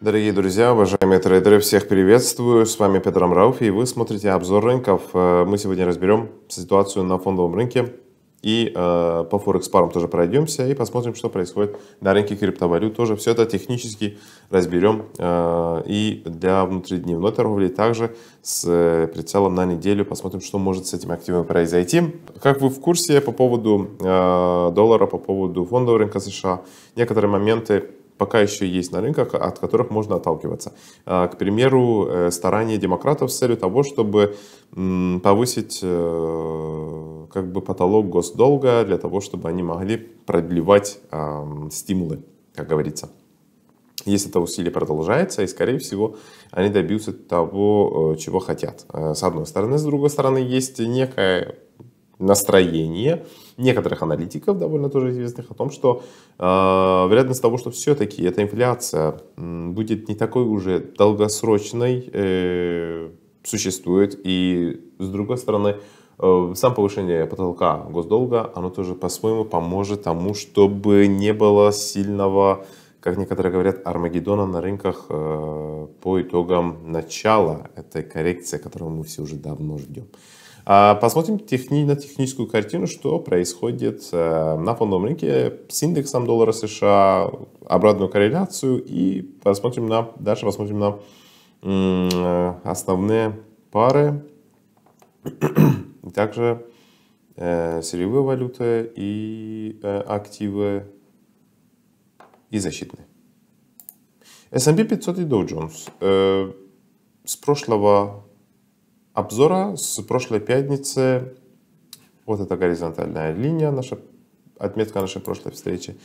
Дорогие друзья, уважаемые трейдеры, всех приветствую. С вами Петр Амрауф, и вы смотрите обзор рынков. Э, мы сегодня разберем ситуацию на фондовом рынке и э, по Форекс парам тоже пройдемся и посмотрим, что происходит на рынке криптовалют. Тоже все это технически разберем э, и для внутридневной торговли, также с прицелом на неделю посмотрим, что может с этим активом произойти. Как вы в курсе по поводу доллара, по поводу фондового рынка США, некоторые моменты пока еще есть на рынках, от которых можно отталкиваться. А, к примеру, э, старания демократов с целью того, чтобы повысить э, как бы потолок госдолга для того, чтобы они могли продлевать стимулы, как говорится. Если это усилие продолжается, и, скорее всего, они добьются того, э, чего хотят. С одной стороны. С другой стороны, есть некое настроение, некоторых аналитиков, довольно тоже известных, о том, что э, вероятность того, что все-таки эта инфляция будет не такой уже долгосрочной, э, существует. И с другой стороны, э, сам повышение потолка госдолга, оно тоже по-своему поможет тому, чтобы не было сильного как некоторые говорят, Армагеддона на рынках э, по итогам начала этой коррекции, которую мы все уже давно ждем. А, посмотрим техни- на техническую картину, что происходит э, на фондовом рынке с индексом доллара США, обратную корреляцию и посмотрим на, дальше посмотрим на э, основные пары, также э, сырьевые валюты и активы и защитные. S&P 500 и Dow Jones. С прошлого обзора с прошлой пятницы. Вот эта горизонтальная линия, наша отметка нашей прошлой встречи.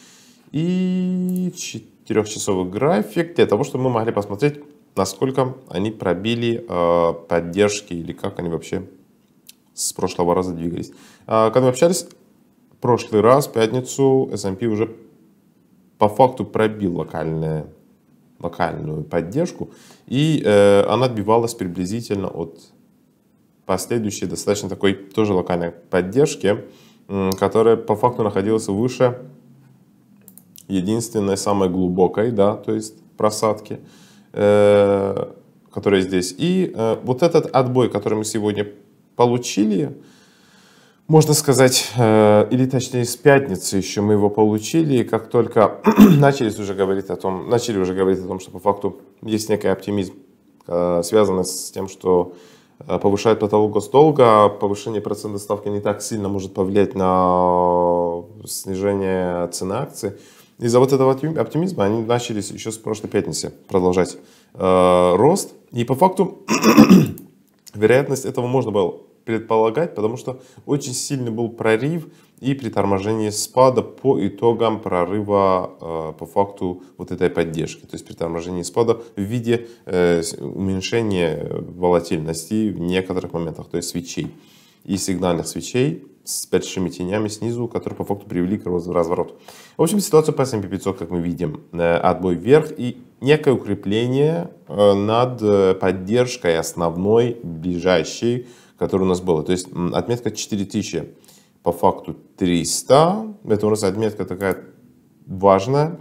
И четырехчасовый график для того, чтобы мы могли посмотреть, насколько они пробили э, поддержки или как они вообще с прошлого раза двигались. А, когда мы общались, в прошлый раз, в пятницу, S&P уже по факту пробил локальное локальную поддержку, и э, она отбивалась приблизительно от последующей достаточно такой тоже локальной поддержки, которая по факту находилась выше единственной самой глубокой, да, то есть просадки, э, которая здесь. И э, вот этот отбой, который мы сегодня получили, можно сказать, э, или точнее с пятницы еще мы его получили, и как только начали уже говорить о том, начали уже говорить о том, что по факту есть некий оптимизм, э, связанный с тем, что Э, повышает потолок госдолга, повышение процентной ставки не так сильно может повлиять на э, снижение цены акций. Из-за вот этого оптимизма они начались еще с прошлой пятницы продолжать э, рост. И по факту вероятность этого можно было предполагать, потому что очень сильный был прорыв и при торможении спада по итогам прорыва э, по факту вот этой поддержки. То есть при торможении спада в виде э, уменьшения волатильности в некоторых моментах, то есть свечей и сигнальных свечей с большими тенями снизу, которые по факту привели к развороту. В общем, ситуация по S&P 500, как мы видим, э, отбой вверх и некое укрепление над поддержкой основной, ближайшей, которая у нас была. То есть отметка 4000 по факту 300. Это у нас отметка такая важная.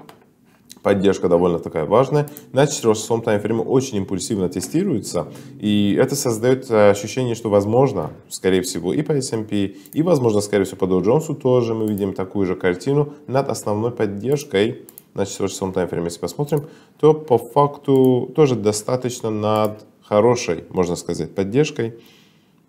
Поддержка довольно такая важная. На 4 часовом таймфрейме очень импульсивно тестируется. И это создает э, ощущение, что возможно, скорее всего, и по S&P, и возможно, скорее всего, по Dow Jones тоже мы видим такую же картину над основной поддержкой на 4 часовом таймфрейме, если посмотрим, то по факту тоже достаточно над хорошей, можно сказать, поддержкой.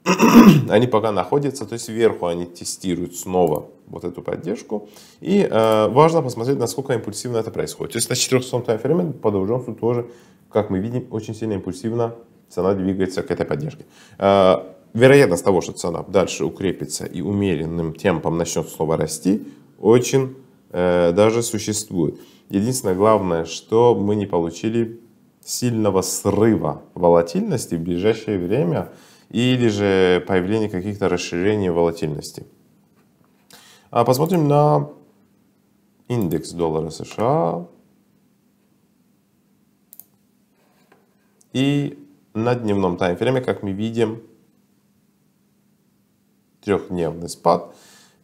они пока находятся, то есть вверху они тестируют снова вот эту поддержку. И э, важно посмотреть, насколько импульсивно это происходит. То есть на 400 таймфрейме по Dow тоже, как мы видим, очень сильно импульсивно цена двигается к этой поддержке. Э, вероятность того, что цена дальше укрепится и умеренным темпом начнет снова расти, очень э, даже существует. Единственное главное, что мы не получили сильного срыва волатильности в ближайшее время – или же появление каких-то расширений волатильности. А посмотрим на индекс доллара США и на дневном таймфрейме, как мы видим, трехдневный спад.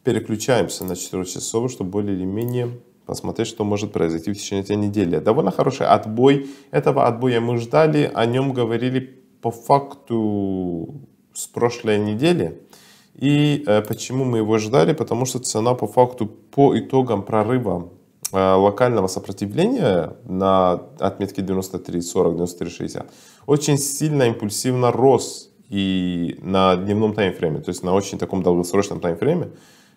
Переключаемся на 4 часов, чтобы более или менее посмотреть, что может произойти в течение этой недели. Довольно хороший отбой. Этого отбоя мы ждали, о нем говорили по факту с прошлой недели. И э, почему мы его ждали? Потому что цена по факту по итогам прорыва э, локального сопротивления на отметке 93.40-93.60 очень сильно импульсивно рос и на дневном таймфрейме, то есть на очень таком долгосрочном таймфрейме.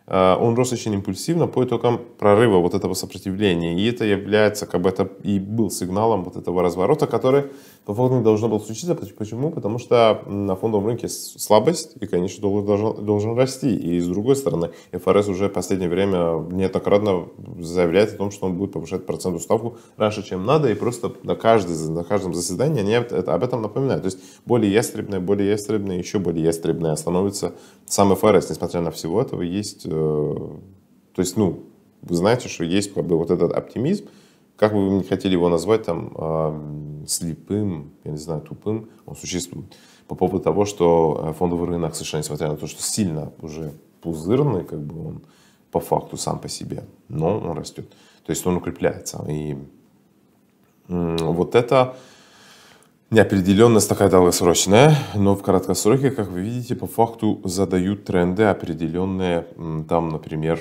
Э, он рос очень импульсивно по итогам прорыва вот этого сопротивления. И это является, как бы это и был сигналом вот этого разворота, который по факту не должно было случиться. Почему? Потому что на фондовом рынке слабость, и, конечно, доллар должен, должен расти. И с другой стороны, ФРС уже в последнее время неоднократно заявляет о том, что он будет повышать процентную ставку раньше, чем надо, и просто на, каждый, на каждом заседании они об этом напоминают. То есть более ястребные, более ястребные, еще более ястребные становится сам ФРС. Несмотря на всего этого, есть э, Э, то есть, ну, вы знаете, что есть как бы вот этот оптимизм, как бы вы не хотели его назвать там э, слепым, я не знаю, тупым, он существует. По поводу того, что э, фондовый рынок США, несмотря на то, что сильно уже пузырный, как бы он по факту сам по себе, но он растет. То есть он укрепляется. И э, вот это Неопределенность такая долгосрочная, но в краткосроке, как вы видите, по факту задают тренды определенные, там, например,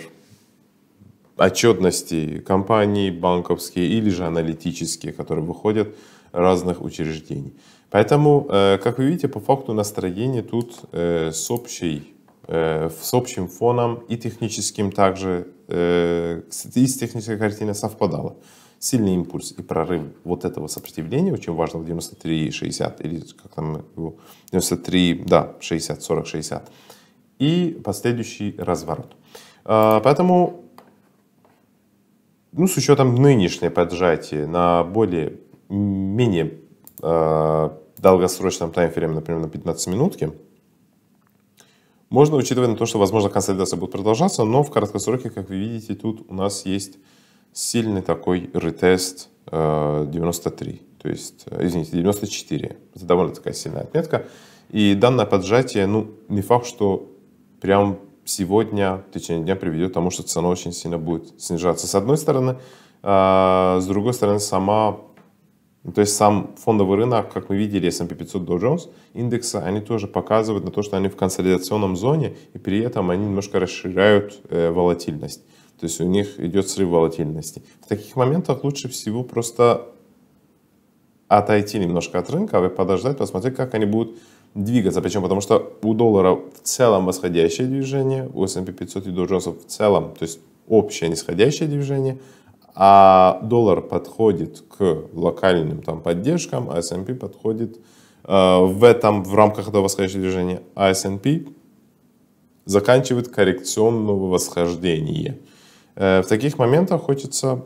отчетности компаний банковские или же аналитические, которые выходят разных учреждений. Поэтому, э, как вы видите, по факту настроение тут э, с, общей, э, с общим фоном и техническим также, и с технической картиной совпадало сильный импульс и прорыв вот этого сопротивления, очень важного в 93-60, или как там его, 93, да, 60, 40, 60, и последующий разворот. А, поэтому, ну, с учетом нынешней поджатия на более, менее а, долгосрочном таймфрейме, например, на 15 минутки, можно учитывать на то, что, возможно, консолидация будет продолжаться, но в краткосроке, как вы видите, тут у нас есть сильный такой ретест 93, э, то есть, э, извините, 94. Это довольно такая сильная отметка. И данное поджатие, ну, не факт, что прям сегодня, в течение дня приведет к тому, что цена очень сильно будет снижаться. С одной стороны, а с другой стороны, сама, ну, то есть сам фондовый рынок, как мы видели, S&P 500 Dow Jones индекса, они тоже показывают на то, что они в консолидационном зоне, и при этом они немножко расширяют э, волатильность. То есть у них идет срыв волатильности. В таких моментах лучше всего просто отойти немножко от рынка, а подождать, посмотреть, как они будут двигаться. Причем, Потому что у доллара в целом восходящее движение, у S&P 500 и Dow Jones в целом, то есть общее нисходящее движение, а доллар подходит к локальным там, поддержкам, а S&P подходит э, в этом, в рамках этого восходящего движения, а S&P заканчивает коррекционного восхождения. Э, в таких моментах хочется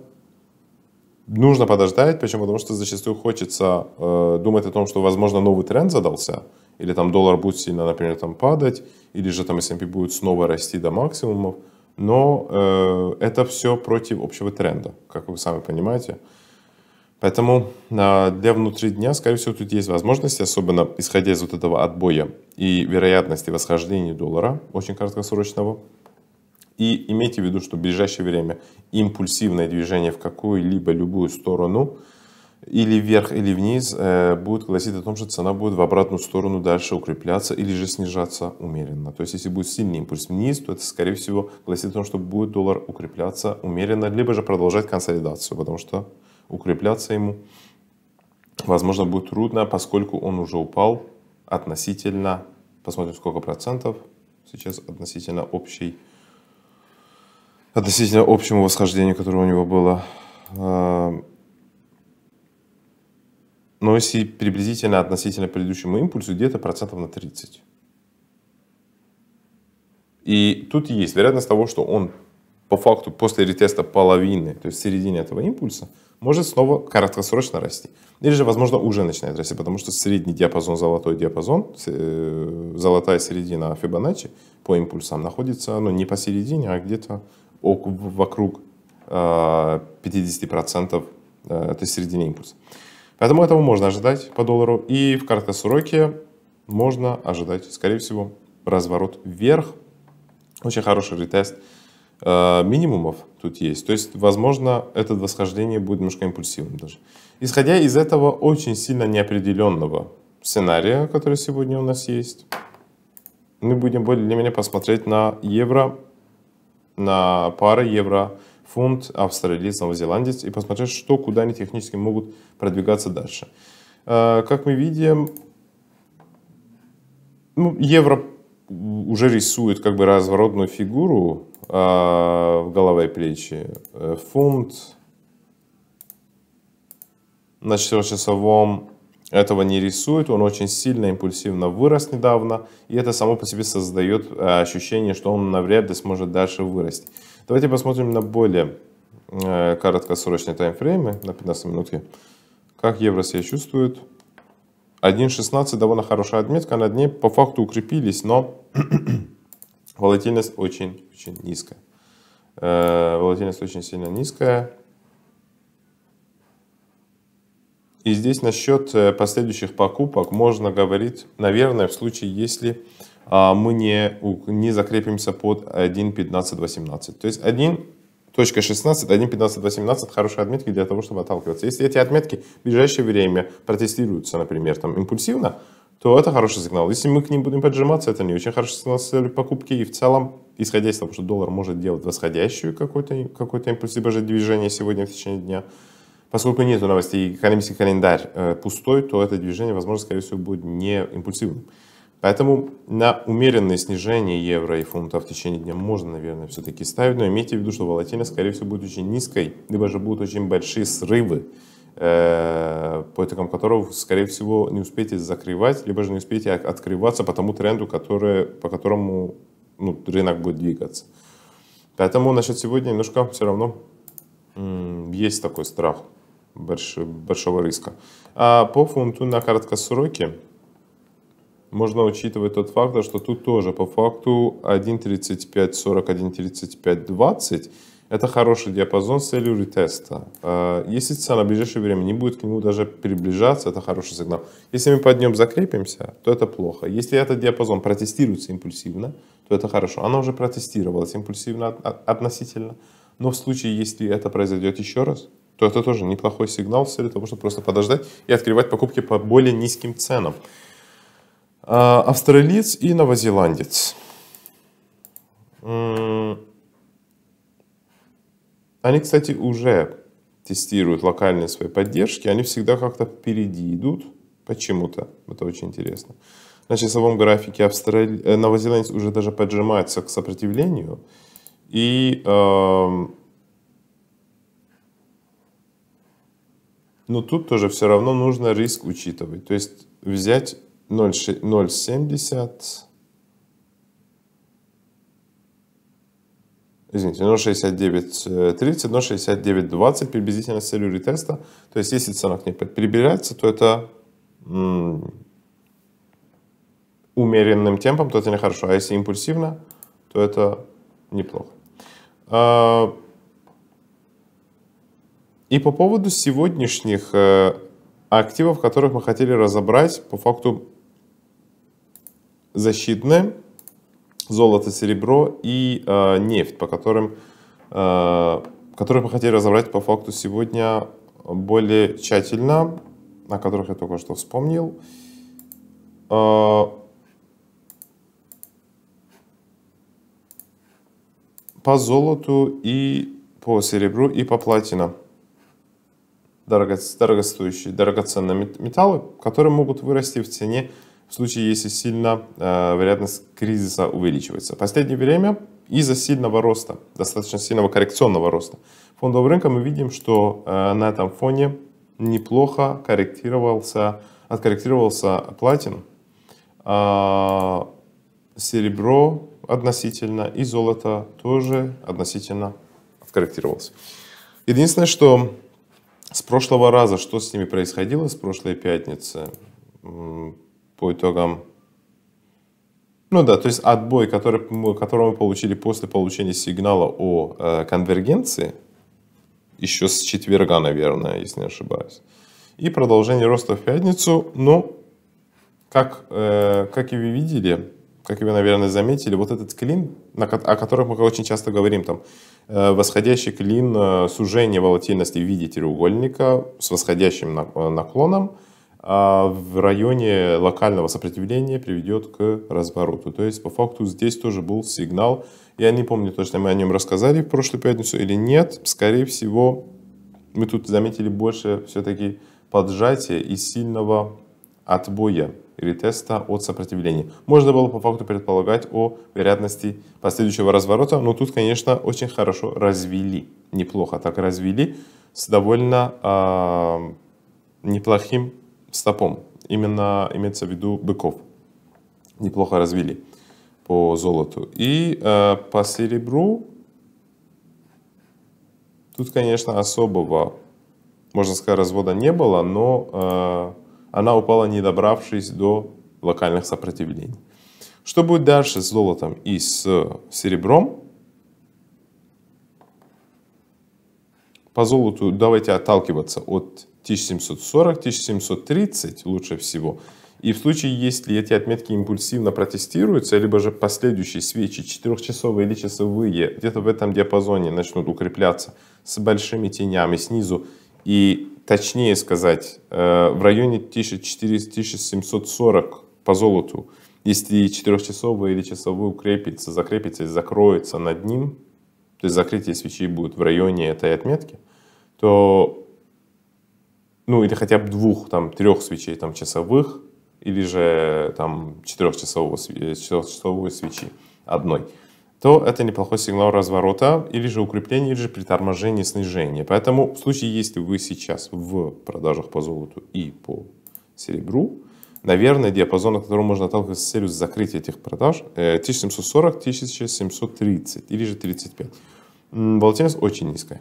нужно подождать, почему? Потому что зачастую хочется э, думать о том, что, возможно, новый тренд задался, или там доллар будет сильно, например, там падать, или же там S&P будет снова расти до максимумов, но э, это все против общего тренда, как вы сами понимаете. Поэтому э, для внутри дня, скорее всего, тут есть возможности, особенно исходя из вот этого отбоя и вероятности восхождения доллара очень краткосрочного, и имейте в виду, что в ближайшее время импульсивное движение в какую-либо любую сторону, или вверх, или вниз, э, будет гласить о том, что цена будет в обратную сторону дальше укрепляться или же снижаться умеренно. То есть, если будет сильный импульс вниз, то это, скорее всего, гласит о том, что будет доллар укрепляться умеренно, либо же продолжать консолидацию, потому что укрепляться ему, возможно, будет трудно, поскольку он уже упал относительно, посмотрим, сколько процентов, сейчас относительно общей относительно общему восхождению, которое у него было. А, но если приблизительно относительно предыдущему импульсу, где-то процентов на 30. И тут есть вероятность того, что он по факту после ретеста половины, то есть середины этого импульса, может снова краткосрочно расти. Или же, возможно, уже начинает расти, потому что средний диапазон, золотой диапазон, э, золотая середина Фибоначчи по импульсам находится ну, не посередине, а где-то вокруг 50%, а, это середине импульса. Поэтому этого можно ожидать по доллару. И в краткосроке можно ожидать, скорее всего, разворот вверх. Очень хороший ретест э, минимумов тут есть. То есть, возможно, это восхождение будет немножко импульсивным даже. Исходя из этого очень сильно неопределенного сценария, который сегодня у нас есть, мы будем более-менее посмотреть на евро на пара евро, фунт, австралиец, новозеландец и посмотреть, что, куда они технически могут продвигаться дальше. Э, как мы видим, ну, евро уже рисует как бы разворотную фигуру э, в голова и плечи. Э, фунт на 4-часовом этого не рисует, он очень сильно импульсивно вырос недавно, и это само по себе создает э, ощущение, что он навряд ли сможет дальше вырасти. Давайте посмотрим на более э, короткосрочные таймфреймы, на 15 минутки. Как евро себя чувствует? 1.16 довольно хорошая отметка, над ней по факту укрепились, но волатильность очень-очень низкая. Э, волатильность очень сильно низкая. И здесь насчет э, последующих покупок можно говорить, наверное, в случае, если а, мы не, не закрепимся под 1.15.18. То есть 1 точка 16, 1, 15, 18 хорошие отметки для того, чтобы отталкиваться. Если эти отметки в ближайшее время протестируются, например, там импульсивно, то это хороший сигнал. Если мы к ним будем поджиматься, это не очень хороший сигнал с целью покупки. И в целом, исходя из того, что доллар может делать восходящую какой-то какой, -то, какой импульс, либо же движение сегодня в течение дня, Поскольку нет новостей, экономический календарь э, пустой, то это движение, возможно, скорее всего, будет не импульсивным. Поэтому на умеренное снижение евро и фунта в течение дня можно, наверное, все-таки ставить, но имейте в виду, что волатильность, скорее всего, будет очень низкой, либо же будут очень большие срывы, э, по итогам которого, скорее всего, не успеете закрывать, либо же не успеете открываться по тому тренду, который, по которому ну, рынок будет двигаться. Поэтому насчет сегодня немножко все равно есть такой страх – большого риска. А по фунту на краткосроке можно учитывать тот факт, что тут тоже по факту 1.35, 40, 1.35, 20 это хороший диапазон с целью ретеста. А если цена в ближайшее время не будет к нему даже приближаться, это хороший сигнал. Если мы под нем закрепимся, то это плохо. Если этот диапазон протестируется импульсивно, то это хорошо. Она уже протестировалась импульсивно относительно. Но в случае, если это произойдет еще раз, то это тоже неплохой сигнал в целью того, чтобы просто подождать и открывать покупки по более низким ценам. А, австралиец и новозеландец. Они, кстати, уже тестируют локальные свои поддержки. Они всегда как-то впереди идут почему-то. Это очень интересно. На часовом графике Австрали... Э, новозеландец уже даже поджимается к сопротивлению. И э, Но тут тоже все равно нужно риск учитывать. То есть взять 0,70, извините, 0,6930, 0,6920 э, приблизительно с целью ретеста. То есть если цена к ней прибирается, то это умеренным темпом, то это нехорошо. А если импульсивно, то это неплохо. А, и по поводу сегодняшних э, активов, которых мы хотели разобрать, по факту защитные золото, серебро и э, нефть, по которым, э, которых мы хотели разобрать по факту сегодня более тщательно, о которых я только что вспомнил. по золоту и по серебру и по платинам дорогостоящие, дорогоценные металлы, которые могут вырасти в цене в случае, если сильно э, вероятность кризиса увеличивается. В последнее время из-за сильного роста, достаточно сильного коррекционного роста фондового рынка мы видим, что э, на этом фоне неплохо корректировался, откорректировался платин, э, серебро относительно и золото тоже относительно откорректировалось. Единственное, что с прошлого раза, что с ними происходило с прошлой пятницы по итогам? Ну да, то есть отбой, который, который мы получили после получения сигнала о э, конвергенции, еще с четверга, наверное, если не ошибаюсь. И продолжение роста в пятницу, ну как, э, как и вы видели, как вы, наверное, заметили, вот этот клин, о котором мы очень часто говорим, там, э, восходящий клин, э, сужение волатильности в виде треугольника с восходящим э, наклоном а в районе локального сопротивления приведет к развороту. То есть, по факту, здесь тоже был сигнал. Я не помню точно, мы о нем рассказали в прошлую пятницу или нет. Скорее всего, мы тут заметили больше все-таки поджатия и сильного отбоя или теста от сопротивления. Можно было по факту предполагать о вероятности последующего разворота, но тут, конечно, очень хорошо развели, неплохо так развели, с довольно э, неплохим стопом. Именно имеется в виду быков. Неплохо развели по золоту. И э, по серебру тут, конечно, особого, можно сказать, развода не было, но... Э, она упала, не добравшись до локальных сопротивлений. Что будет дальше с золотом и с серебром? По золоту давайте отталкиваться от 1740-1730 лучше всего. И в случае, если эти отметки импульсивно протестируются, либо же последующие свечи, 4-часовые или часовые, где-то в этом диапазоне начнут укрепляться с большими тенями снизу и точнее сказать, э, в районе 1400-1740 по золоту, если четырехчасовая или часовой укрепится, закрепится и закроется над ним, то есть закрытие свечи будет в районе этой отметки, то, ну или хотя бы двух, там, трех свечей, там, часовых, или же там четырехчасовой, э, четырехчасовой свечи одной – то это неплохой сигнал разворота или же укрепления, или же приторможения торможении снижения. Поэтому в случае, если вы сейчас в продажах по золоту и по серебру, наверное, диапазон, на котором можно отталкиваться с целью закрытия этих продаж, 1740-1730 э, или же 35. Волатильность очень низкая.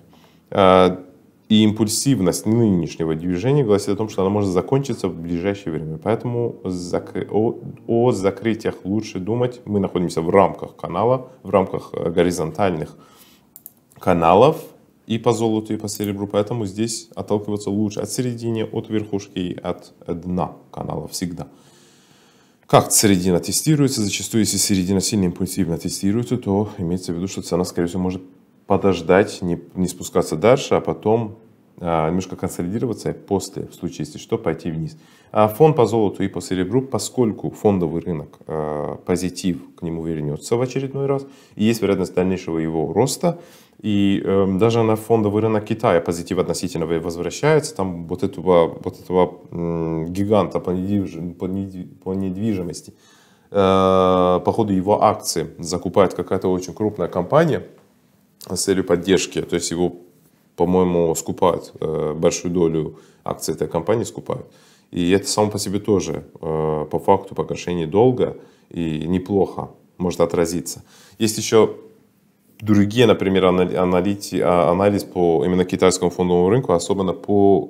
А, и импульсивность нынешнего движения гласит о том, что она может закончиться в ближайшее время. Поэтому закры... о, о закрытиях лучше думать. Мы находимся в рамках канала, в рамках э, горизонтальных каналов и по золоту, и по серебру. Поэтому здесь отталкиваться лучше от середины, от верхушки и от дна канала всегда. Как середина тестируется? Зачастую, если середина сильно импульсивно тестируется, то имеется в виду, что цена, скорее всего, может подождать, не, не спускаться дальше, а потом а, немножко консолидироваться и после, в случае, если что, пойти вниз. А фон по золоту и по серебру, поскольку фондовый рынок а, позитив к нему вернется в очередной раз, и есть вероятность дальнейшего его роста, и э, даже на фондовый рынок Китая позитив относительно возвращается. Там вот этого, вот этого э, гиганта по, недвиж... по, недвиж... по недвижимости, э, по ходу его акции закупает какая-то очень крупная компания – с целью поддержки. То есть его, по-моему, скупают. Э, большую долю акций этой компании скупают. И это само по себе тоже э, по факту погашения долга и неплохо может отразиться. Есть еще другие, например, аналити, а, анализ по именно китайскому фондовому рынку, особенно по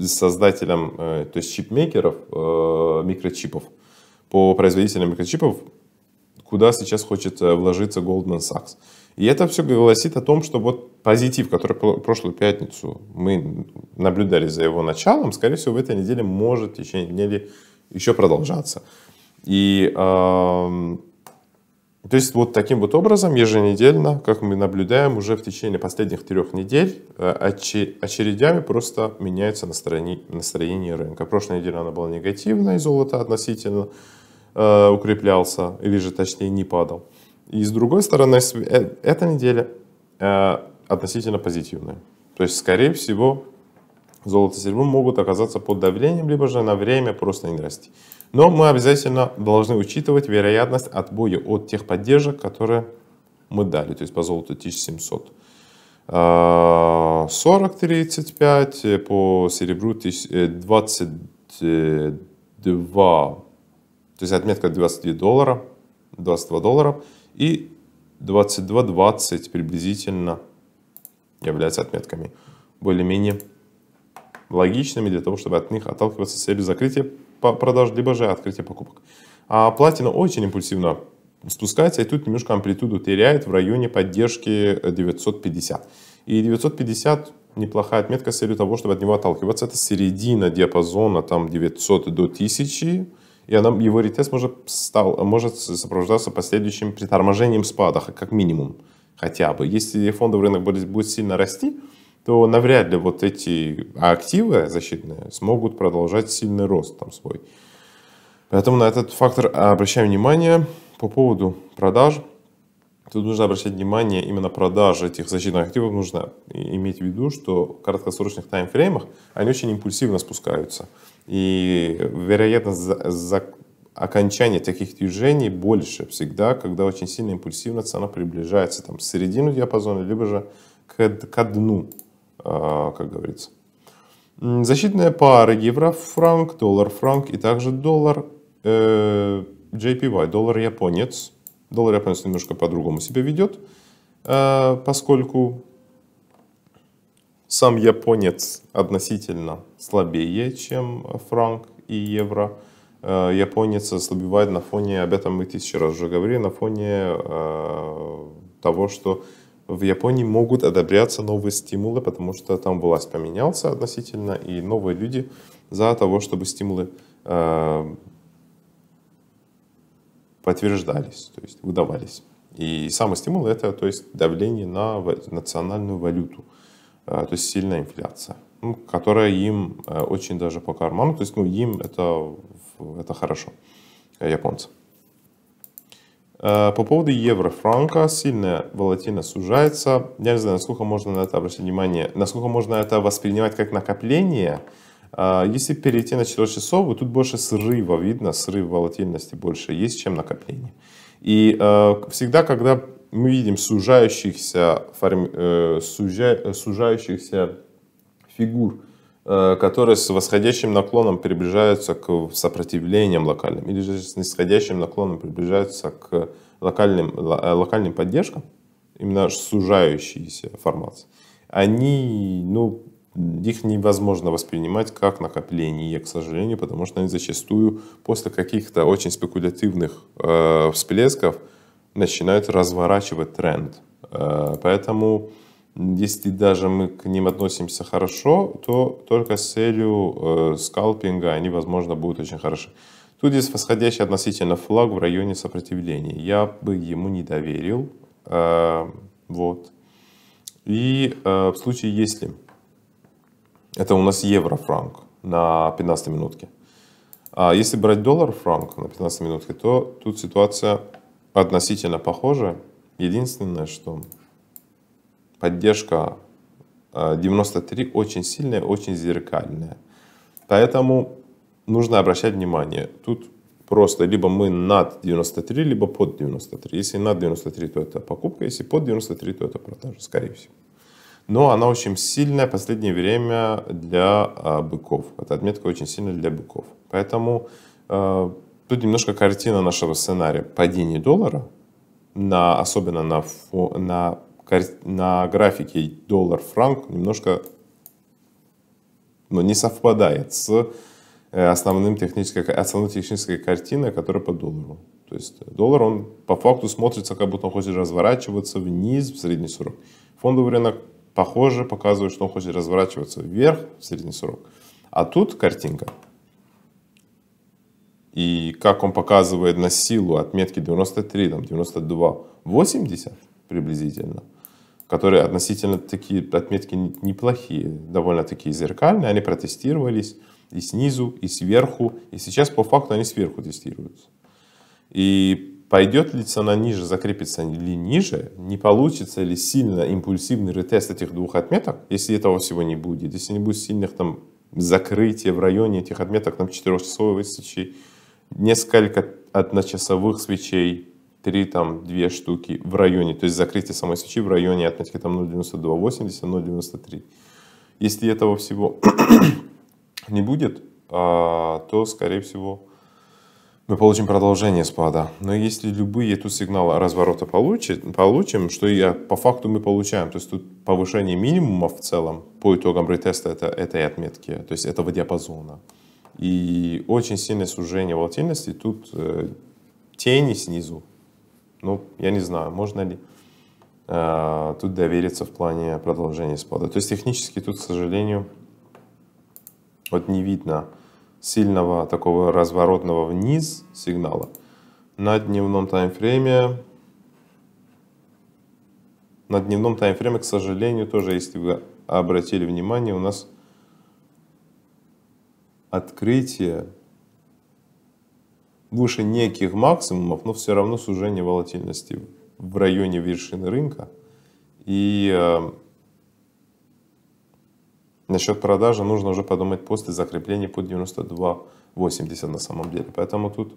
создателям, э, то есть чипмейкеров микрочипов. По производителям микрочипов куда сейчас хочет э, вложиться Goldman Sachs. И это все голосит о том, что вот позитив, который прошлую пятницу мы наблюдали за его началом, скорее всего, в этой неделе может в течение недели еще продолжаться. И э, то есть вот таким вот образом еженедельно, как мы наблюдаем, уже в течение последних трех недель э, очередями просто меняется настроение, настроение рынка. Прошлой неделе она была негативное, и золото относительно Э, укреплялся, или же точнее не падал. И с другой стороны, э, эта неделя э, относительно позитивная. То есть, скорее всего, золото и серебро могут оказаться под давлением, либо же на время просто не расти. Но мы обязательно должны учитывать вероятность отбоя от тех поддержек, которые мы дали, то есть по золоту 1700. 40-35, по серебру 22 то есть отметка 22 доллара, 22 доллара и 22.20 приблизительно являются отметками более-менее логичными для того, чтобы от них отталкиваться с целью закрытия продаж, либо же открытия покупок. А платина очень импульсивно спускается, и тут немножко амплитуду теряет в районе поддержки 950. И 950 неплохая отметка с целью того, чтобы от него отталкиваться. Это середина диапазона, там 900 до 1000, и она, его ретест может, стал, может сопровождаться последующим приторможением спада, как минимум хотя бы. Если фондовый рынок будет, будет сильно расти, то навряд ли вот эти активы защитные смогут продолжать сильный рост там свой. Поэтому на этот фактор обращаем внимание по поводу продаж. Тут нужно обращать внимание, именно продажи этих защитных активов нужно иметь в виду, что в краткосрочных таймфреймах они очень импульсивно спускаются. И вероятность за, за окончания таких движений больше всегда, когда очень сильно импульсивно цена приближается там, к середину диапазона, либо же к, к дну, а, как говорится. Защитные пары евро-франк, доллар-франк и также доллар э, JPY, доллар-японец – Доллар, я понял, немножко по-другому себя ведет, а, поскольку сам японец относительно слабее, чем франк и евро. А, японец ослабевает на фоне, об этом мы тысячи раз уже говорили, на фоне а, того, что в Японии могут одобряться новые стимулы, потому что там власть поменялся относительно, и новые люди за того, чтобы стимулы подтверждались, то есть выдавались. И самый стимул это то есть, давление на национальную валюту, э, то есть сильная инфляция, ну, которая им э, очень даже по карману, то есть ну, им это, это хорошо, э, японцам. По поводу евро-франка, сильная волатильно сужается. Я не знаю, насколько можно на это обратить внимание, насколько можно это воспринимать как накопление – а, если перейти на 4-часовую, тут больше срыва видно, срыв волатильности больше есть, чем накопление. И а, всегда, когда мы видим сужающихся, форми, э, сужа, сужающихся фигур, э, которые с восходящим наклоном приближаются к сопротивлениям локальным, или же с нисходящим наклоном приближаются к локальным, э, локальным поддержкам, именно сужающиеся формации, они, ну, их невозможно воспринимать как накопление, к сожалению, потому что они зачастую после каких-то очень спекулятивных э, всплесков начинают разворачивать тренд. Э, поэтому, если даже мы к ним относимся хорошо, то только с целью э, скалпинга они, возможно, будут очень хороши. Тут есть восходящий относительно флаг в районе сопротивления. Я бы ему не доверил. Э, вот. И э, в случае, если это у нас евро-франк на 15 минутке. А если брать доллар-франк на 15 минутке, то тут ситуация относительно похожа. Единственное, что поддержка 93 а, очень сильная, очень зеркальная. Поэтому нужно обращать внимание. Тут просто либо мы над 93, либо под 93. Если над 93, то это покупка, если под 93, то это продажа, скорее всего но она очень сильная в последнее время для а, быков. Эта отметка очень сильная для быков. Поэтому а, тут немножко картина нашего сценария падения доллара, на, особенно на, фо, на, на графике доллар-франк, немножко но ну, не совпадает с э, основным технической, основной технической картиной, которая по доллару. То есть доллар, он по факту смотрится, как будто он хочет разворачиваться вниз в средний срок. Фондовый рынок похоже показывает, что он хочет разворачиваться вверх в средний срок. А тут картинка. И как он показывает на силу отметки 93, там 92, 80 приблизительно, которые относительно такие отметки неплохие, довольно такие зеркальные, они протестировались и снизу, и сверху, и сейчас по факту они сверху тестируются. И пойдет ли цена ниже, закрепится ли ниже, не получится ли сильно импульсивный ретест этих двух отметок, если этого всего не будет, если не будет сильных там закрытий в районе этих отметок, там 4-часовой свечи, несколько одночасовых свечей, 3 там 2 штуки в районе, то есть закрытие самой свечи в районе отметки там 0.9280, 0.93. Если этого всего не будет, а, то, скорее всего, мы получим продолжение спада. Но если любые тут сигналы разворота получит, получим, что я а, по факту мы получаем, то есть тут повышение минимума в целом по итогам ретеста это, этой отметки, то есть этого диапазона. И очень сильное сужение волатильности, тут э, тени снизу. Ну, я не знаю, можно ли э, тут довериться в плане продолжения спада. То есть технически тут, к сожалению, вот не видно сильного такого разворотного вниз сигнала на дневном таймфрейме. На дневном таймфрейме, к сожалению, тоже, если вы обратили внимание, у нас открытие выше неких максимумов, но все равно сужение волатильности в районе вершины рынка. И э, насчет продажи нужно уже подумать после закрепления под 92.80 на самом деле. Поэтому тут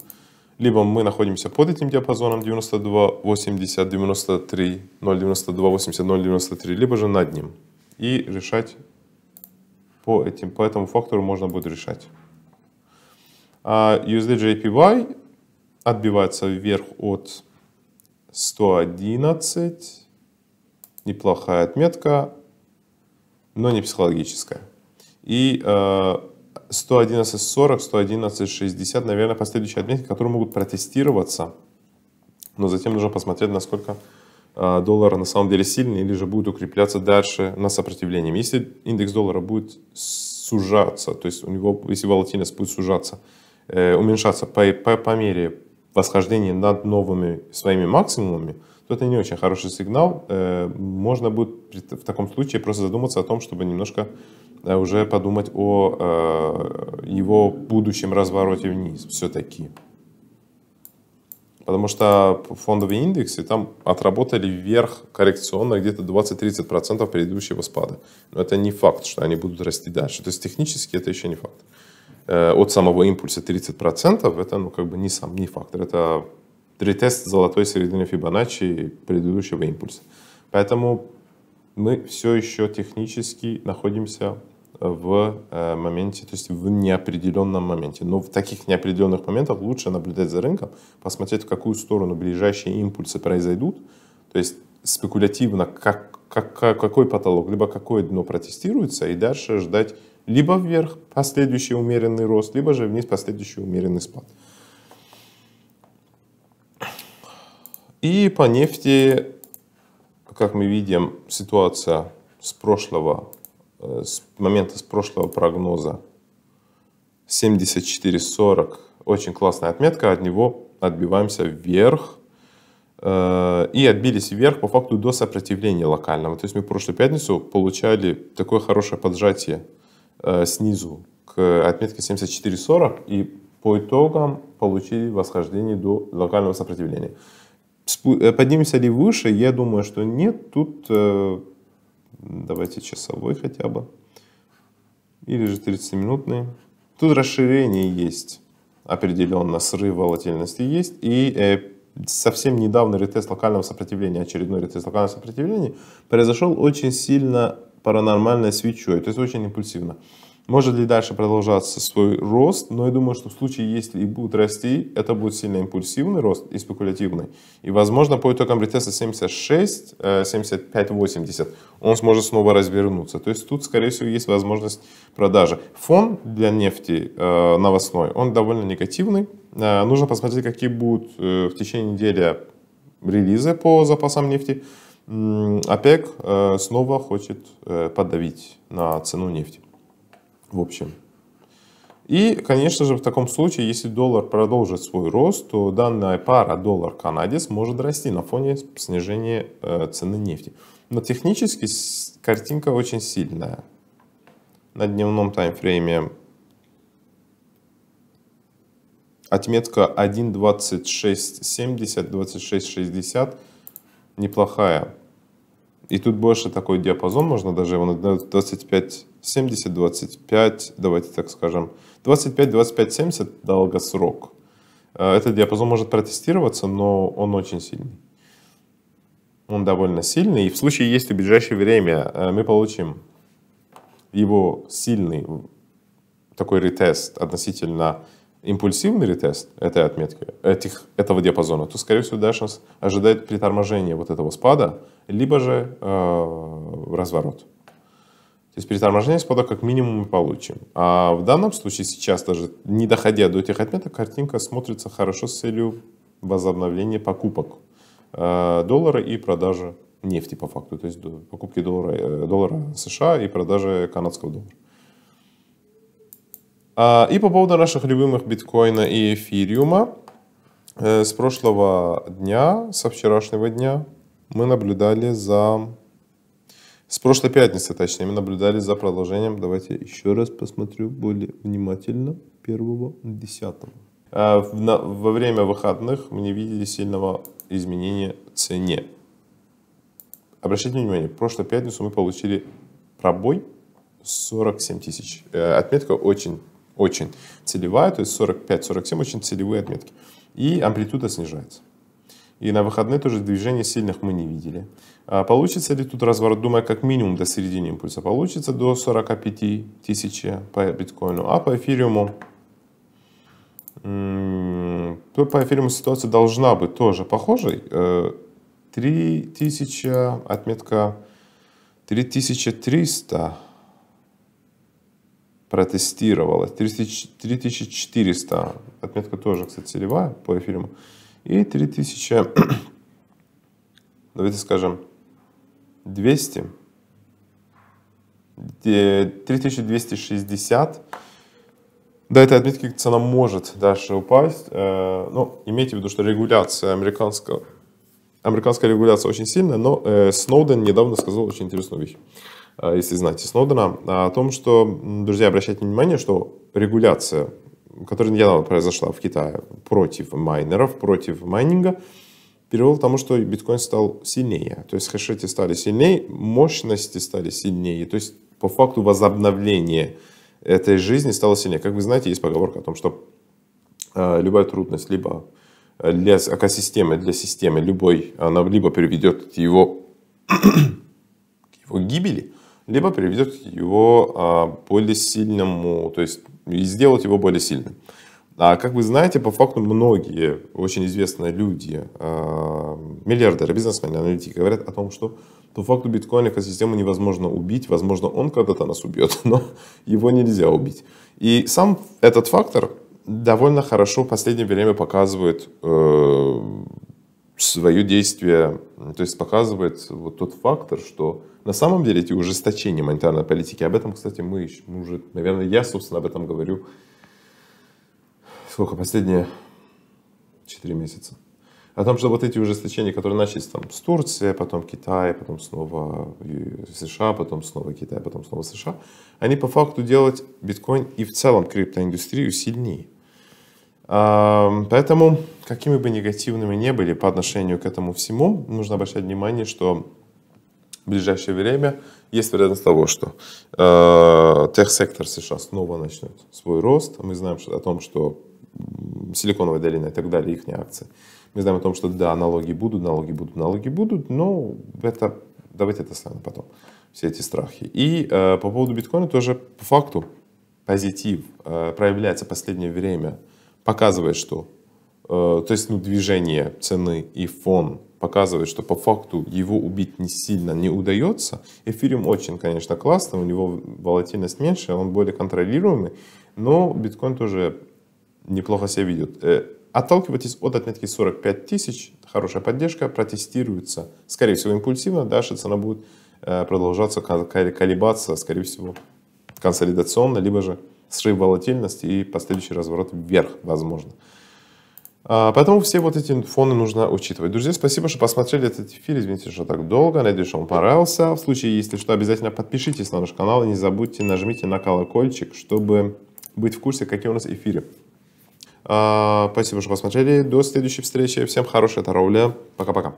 либо мы находимся под этим диапазоном 92.80, 93, 0.93, либо же над ним. И решать по, этим, по этому фактору можно будет решать. А USDJPY отбивается вверх от 111. Неплохая отметка но не психологическая. И 111.40, э, 111.60, наверное, последующие отметки, которые могут протестироваться, но затем нужно посмотреть, насколько э, доллар на самом деле сильный или же будет укрепляться дальше на сопротивлении. Если индекс доллара будет сужаться, то есть у него, если волатильность будет сужаться, э, уменьшаться по, по, по мере восхождения над новыми своими максимумами, это не очень хороший сигнал. Э, можно будет в таком случае просто задуматься о том, чтобы немножко э, уже подумать о э, его будущем развороте вниз все-таки. Потому что фондовые индексы там отработали вверх коррекционно где-то 20-30% предыдущего спада. Но это не факт, что они будут расти дальше. То есть технически это еще не факт. От самого импульса 30% это ну, как бы не сам не фактор, это ретест золотой середины Фибоначчи предыдущего импульса. Поэтому мы все еще технически находимся в э, моменте, то есть в неопределенном моменте. Но в таких неопределенных моментах лучше наблюдать за рынком, посмотреть, в какую сторону ближайшие импульсы произойдут, то есть спекулятивно, как, как, какой потолок, либо какое дно протестируется, и дальше ждать либо вверх последующий умеренный рост, либо же вниз последующий умеренный спад. И по нефти, как мы видим, ситуация с прошлого, э, с момента с прошлого прогноза 74.40. Очень классная отметка, от него отбиваемся вверх. Э, и отбились вверх по факту до сопротивления локального. То есть мы в прошлую пятницу получали такое хорошее поджатие э, снизу к отметке 74.40 и по итогам получили восхождение до локального сопротивления. Э, поднимемся ли выше? Я думаю, что нет. Тут э, давайте часовой хотя бы. Или же 30-минутный. Тут расширение есть. Определенно срыв волатильности есть. И э, совсем недавно ретест локального сопротивления, очередной ретест локального сопротивления, произошел очень сильно паранормальной свечой. То есть очень импульсивно. Может ли дальше продолжаться свой рост, но я думаю, что в случае, если и будут расти, это будет сильно импульсивный рост и спекулятивный. И, возможно, по итогам ретеста 76, 75, 80 он сможет снова развернуться. То есть тут, скорее всего, есть возможность продажи. Фон для нефти э, новостной, он довольно негативный. Э, нужно посмотреть, какие будут э, в течение недели релизы по запасам нефти. ОПЕК снова хочет подавить на цену нефти в общем. И, конечно же, в таком случае, если доллар продолжит свой рост, то данная пара доллар-канадец может расти на фоне снижения э, цены нефти. Но технически картинка очень сильная. На дневном таймфрейме отметка 1.2670, 26.60 неплохая. И тут больше такой диапазон, можно даже его на 25 70, 25, давайте так скажем, 25, 25, 70 долгосрок. Э, этот диапазон может протестироваться, но он очень сильный. Он довольно сильный, и в случае, если в ближайшее время э, мы получим его сильный такой ретест относительно импульсивный ретест этой отметки, этих, этого диапазона, то, скорее всего, дальше нас ожидает приторможение вот этого спада, либо же э, разворот. То есть переторможение спада как минимум мы получим. А в данном случае сейчас даже не доходя до этих отметок, картинка смотрится хорошо с целью возобновления покупок э, доллара и продажи нефти по факту, то есть покупки доллара, э, доллара США и продажи канадского доллара. А, и по поводу наших любимых биткоина и эфириума. Э, с прошлого дня, со вчерашнего дня, мы наблюдали за с прошлой пятницы, точнее, мы наблюдали за продолжением. Давайте еще раз посмотрю более внимательно. Первого десятого. А, во время выходных мы не видели сильного изменения в цене. Обращайте внимание, в прошлую пятницу мы получили пробой 47 тысяч. Э, отметка очень, очень целевая, то есть 45-47 очень целевые отметки. И амплитуда снижается. И на выходные тоже движения сильных мы не видели. А получится ли тут разворот, думаю, как минимум до середины импульса? Получится до 45 тысяч по биткоину. А по эфириуму, то по эфириуму ситуация должна быть тоже похожей. 3000, э, отметка 3300 протестировалась. 3400, отметка тоже, кстати, целевая по эфириуму. И 3000, давайте скажем, 200, 3260. До этой отметки цена может дальше упасть, э, но имейте в виду, что регуляция американского американская регуляция очень сильная, но э, Сноуден недавно сказал очень интересную вещь, э, если знаете Сноудена, о том, что, друзья, обращайте внимание, что регуляция, которая недавно произошла в Китае против майнеров, против майнинга, привело к тому, что биткоин стал сильнее. То есть хэшреты стали сильнее, мощности стали сильнее. То есть по факту возобновление этой жизни стало сильнее. Как вы знаете, есть поговорка о том, что э, любая трудность либо для экосистемы, для системы любой, она либо приведет его к его гибели, либо приведет его к а, более сильному, то есть сделать его более сильным. А как вы знаете, по факту многие очень известные люди, а, миллиардеры, бизнесмены, аналитики говорят о том, что по факту биткоин экосистему невозможно убить. Возможно, он когда-то нас убьет, но его нельзя убить. И сам этот фактор довольно хорошо в последнее время показывает э, свое действие, то есть показывает вот тот фактор, что на самом деле эти ужесточения монетарной политики, об этом, кстати, мы, мы уже, наверное, я, собственно, об этом говорю сколько, последние 4 месяца. О том, что вот эти ужесточения, которые начались там с Турции, потом Китай, потом снова США, потом снова Китай, потом снова США, они по факту делают биткоин и в целом криптоиндустрию сильнее. Поэтому, какими бы негативными не были по отношению к этому всему, нужно обращать внимание, что в ближайшее время есть вероятность того, что э, техсектор США снова начнет свой рост. Мы знаем что, о том, что Силиконовая долина и так далее, их акции. Мы знаем о том, что да, налоги будут, налоги будут, налоги будут, но это давайте это оставим потом, все эти страхи. И э, по поводу биткоина тоже по факту позитив э, проявляется в последнее время, показывает, что э, то есть ну, движение цены и фон показывает, что по факту его убить не сильно не удается. Эфириум очень, конечно, классный, у него волатильность меньше, он более контролируемый, но биткоин тоже неплохо себя ведет. Э, отталкивайтесь от отметки 45 тысяч, хорошая поддержка, протестируется. Скорее всего, импульсивно, дальше цена будет э, продолжаться колебаться, скорее всего, консолидационно, либо же срыв волатильности и последующий разворот вверх, возможно. А, поэтому все вот эти фоны нужно учитывать. Друзья, спасибо, что посмотрели этот эфир. Извините, что так долго. Надеюсь, что он понравился. В случае, если что, обязательно подпишитесь на наш канал и не забудьте, нажмите на колокольчик, чтобы быть в курсе, какие у нас эфиры. Спасибо, а, что посмотрели. До следующей встречи. Всем хорошей торговли. Пока-пока.